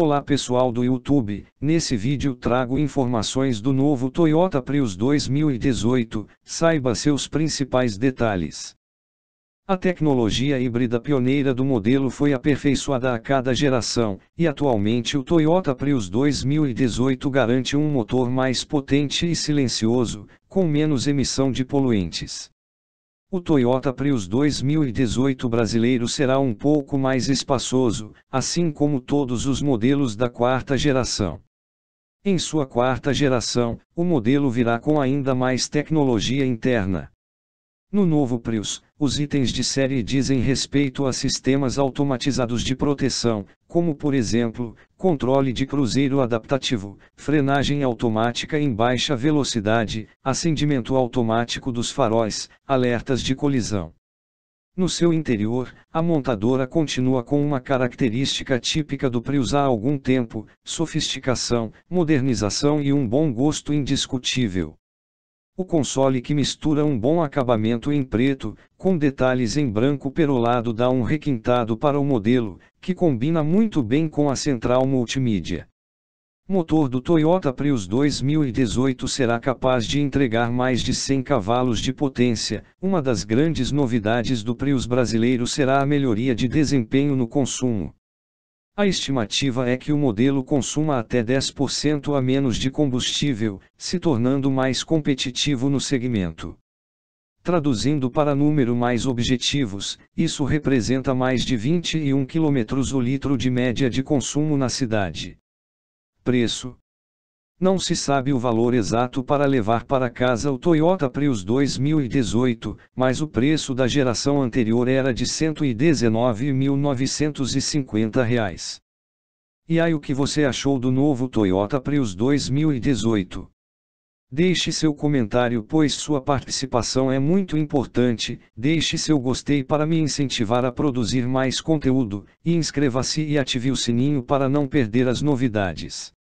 Olá pessoal do YouTube, nesse vídeo trago informações do novo Toyota Prius 2018, saiba seus principais detalhes. A tecnologia híbrida pioneira do modelo foi aperfeiçoada a cada geração, e atualmente o Toyota Prius 2018 garante um motor mais potente e silencioso, com menos emissão de poluentes. O Toyota Prius 2018 brasileiro será um pouco mais espaçoso, assim como todos os modelos da quarta geração. Em sua quarta geração, o modelo virá com ainda mais tecnologia interna. No novo Prius, os itens de série dizem respeito a sistemas automatizados de proteção, como por exemplo, controle de cruzeiro adaptativo, frenagem automática em baixa velocidade, acendimento automático dos faróis, alertas de colisão. No seu interior, a montadora continua com uma característica típica do Prius há algum tempo: sofisticação, modernização e um bom gosto indiscutível. O console que mistura um bom acabamento em preto, com detalhes em branco perolado dá um requintado para o modelo, que combina muito bem com a central multimídia. Motor do Toyota Prius 2018 será capaz de entregar mais de 100 cavalos de potência. Uma das grandes novidades do Prius brasileiro será a melhoria de desempenho no consumo. A estimativa é que o modelo consuma até 10% a menos de combustível, se tornando mais competitivo no segmento. Traduzindo para número mais objetivos, isso representa mais de 21 km o litro de média de consumo na cidade. Preço: não se sabe o valor exato para levar para casa o Toyota Prius 2018, mas o preço da geração anterior era de R$ 119.950. E aí o que você achou do novo Toyota Prius 2018? Deixe seu comentário pois sua participação é muito importante, deixe seu gostei para me incentivar a produzir mais conteúdo, e inscreva-se e ative o sininho para não perder as novidades.